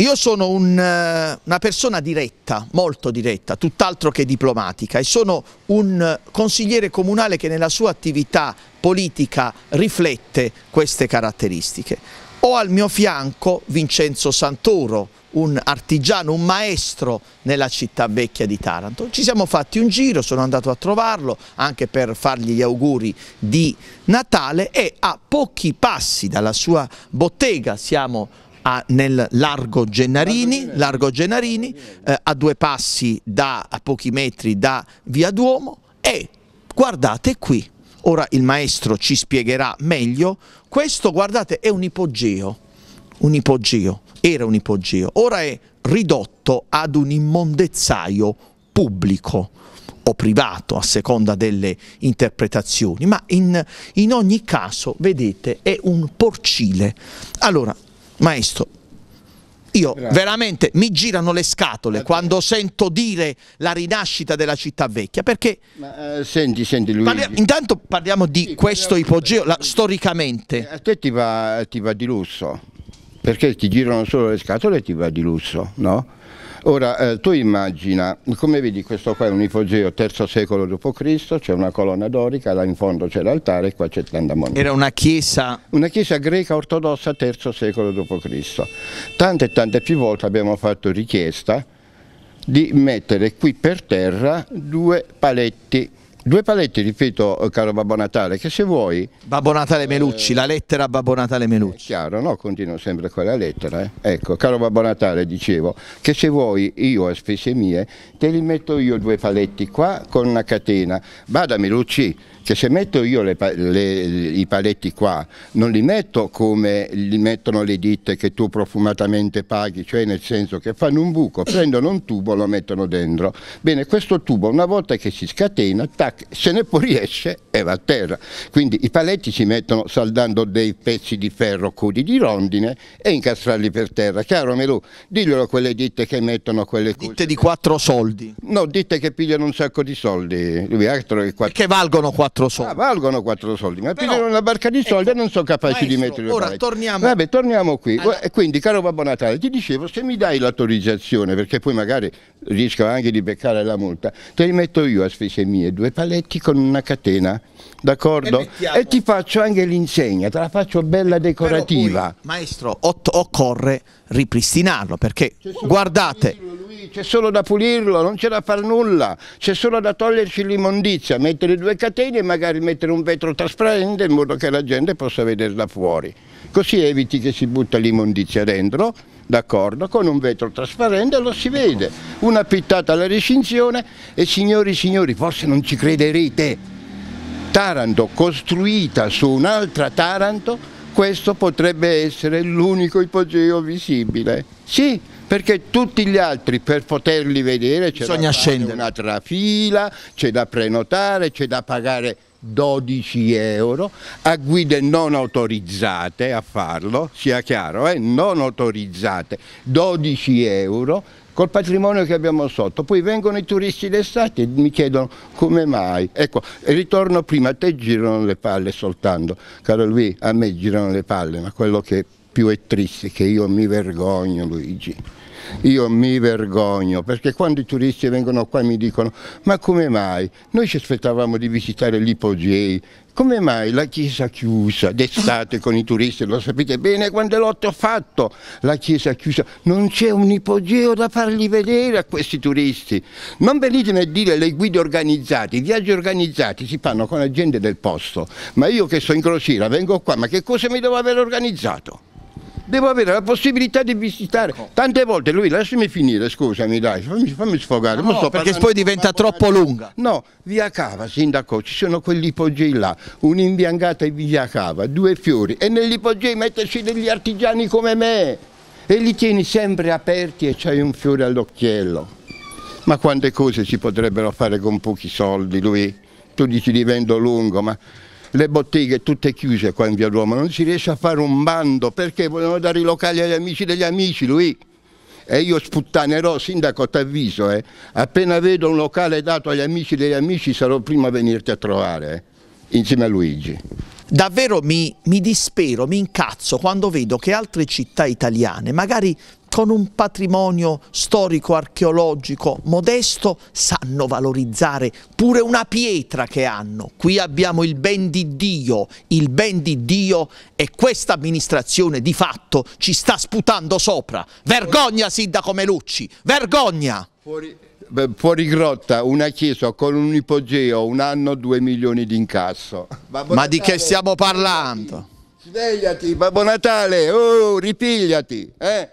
Io sono un, eh, una persona diretta, molto diretta, tutt'altro che diplomatica e sono un eh, consigliere comunale che nella sua attività politica riflette queste caratteristiche. Ho al mio fianco Vincenzo Santoro, un artigiano, un maestro nella città vecchia di Taranto. Ci siamo fatti un giro, sono andato a trovarlo anche per fargli gli auguri di Natale e a pochi passi dalla sua bottega siamo a, nel largo Gennarini, largo Gennarini eh, a due passi da, a pochi metri da Via Duomo e guardate qui, ora il maestro ci spiegherà meglio, questo guardate è un ipogeo, un ipogeo, era un ipogeo, ora è ridotto ad un immondezzaio pubblico o privato a seconda delle interpretazioni, ma in, in ogni caso, vedete, è un porcile. Allora, maestro, io Grazie. veramente mi girano le scatole Grazie. quando sento dire la rinascita della città vecchia, perché... Ma, uh, senti, senti Luigi... Parliamo, intanto parliamo di sì, questo parliamo ipogeo, la, storicamente. Eh, a te ti va, ti va di lusso, perché ti girano solo le scatole e ti va di lusso, no? Ora, eh, tu immagina, come vedi questo qua è un ipogeo terzo secolo d.C., c'è una colonna dorica, là in fondo c'è l'altare e qua c'è Tandamone. Era una chiesa? Una chiesa greca ortodossa terzo secolo d.C. Tante e tante più volte abbiamo fatto richiesta di mettere qui per terra due paletti Due paletti, ripeto, caro Babbo Natale, che se vuoi... Babbo Natale Melucci, eh, la lettera Babbo Natale Melucci. chiaro, no? Continuo sempre con la lettera. Eh? Ecco, caro Babbo Natale, dicevo, che se vuoi io a spese mie te li metto io due paletti qua con una catena. Bada Melucci, che se metto io le, le, i paletti qua, non li metto come li mettono le ditte che tu profumatamente paghi, cioè nel senso che fanno un buco, prendono un tubo, lo mettono dentro. Bene, questo tubo una volta che si scatena, tac, se ne fuoriesce e va a terra. Quindi i paletti si mettono saldando dei pezzi di ferro cudi di rondine e incastrarli per terra. Chiaro Melù, diglielo a quelle ditte che mettono quelle cose. Ditte di quattro soldi? No, ditte che pigliano un sacco di soldi. Lui altro che quattro... Che valgono quattro soldi? Ah, valgono quattro soldi, ma Però, pigliano una barca di ecco, soldi ecco, e non sono capaci maestro, di mettere ora torniamo... Vabbè, torniamo qui. Allora. Quindi, caro Babbo Natale, ti dicevo, se mi dai l'autorizzazione, perché poi magari rischio anche di beccare la multa, te li metto io a spese mie, due paletti con una catena d'accordo? E, e, ti faccio anche l'insegna, te la faccio bella decorativa. Poi, maestro, occorre ripristinarlo perché guardate c'è solo da pulirlo, non c'è da fare nulla, c'è solo da toglierci l'immondizia, mettere due catene e magari mettere un vetro trasparente in modo che la gente possa vederla fuori. Così eviti che si butta l'immondizia dentro, d'accordo, con un vetro trasparente lo si vede. Una pittata alla recinzione e signori, signori, forse non ci crederete, Taranto costruita su un'altra Taranto, questo potrebbe essere l'unico ipogeo visibile. Sì, perché tutti gli altri per poterli vedere c'è da fare un'altra fila, c'è da prenotare, c'è da pagare 12 euro a guide non autorizzate a farlo, sia chiaro, eh? non autorizzate, 12 euro col patrimonio che abbiamo sotto. Poi vengono i turisti d'estate e mi chiedono come mai. Ecco, ritorno prima, a te girano le palle soltanto, caro lui, a me girano le palle, ma quello che più è triste che io mi vergogno Luigi. Io mi vergogno perché quando i turisti vengono qua e mi dicono ma come mai? Noi ci aspettavamo di visitare l'Ipogei, come mai la chiesa chiusa d'estate con i turisti? Lo sapete bene quando l'otto ho fatto la chiesa chiusa, non c'è un ipogeo da fargli vedere a questi turisti. Non venitemi a dire le guide organizzate, i viaggi organizzati si fanno con la gente del posto, ma io che sto in crociera vengo qua, ma che cosa mi devo aver organizzato? devo avere la possibilità di visitare. Ecco. Tante volte lui, lasciami finire, scusami, dai, fammi, fammi sfogare. No, so, perché poi diventa troppo lunga. No, via Cava, sindaco, ci sono quegli ipogei là, un'imbiancata in via Cava, due fiori, e nell'ipogei metterci degli artigiani come me. E li tieni sempre aperti e c'hai un fiore all'occhiello. Ma quante cose si potrebbero fare con pochi soldi, lui? Tu dici li lungo, ma le botteghe tutte chiuse qua in Via Roma, non si riesce a fare un bando perché vogliono dare i locali agli amici degli amici lui. E io sputtanerò, sindaco t'avviso, eh, appena vedo un locale dato agli amici degli amici sarò prima a venirti a trovare, eh, insieme a Luigi. Davvero mi, mi dispero, mi incazzo quando vedo che altre città italiane, magari con un patrimonio storico, archeologico modesto, sanno valorizzare pure una pietra che hanno. Qui abbiamo il ben di Dio, il ben di Dio e questa amministrazione di fatto ci sta sputando sopra. Vergogna Sindaco Melucci, vergogna! Fuori fuori grotta una chiesa con un ipogeo, un anno 2 milioni di incasso. Babbo Ma Natale, di che stiamo parlando? Svegliati, Babbo Natale, oh, ripigliati, eh?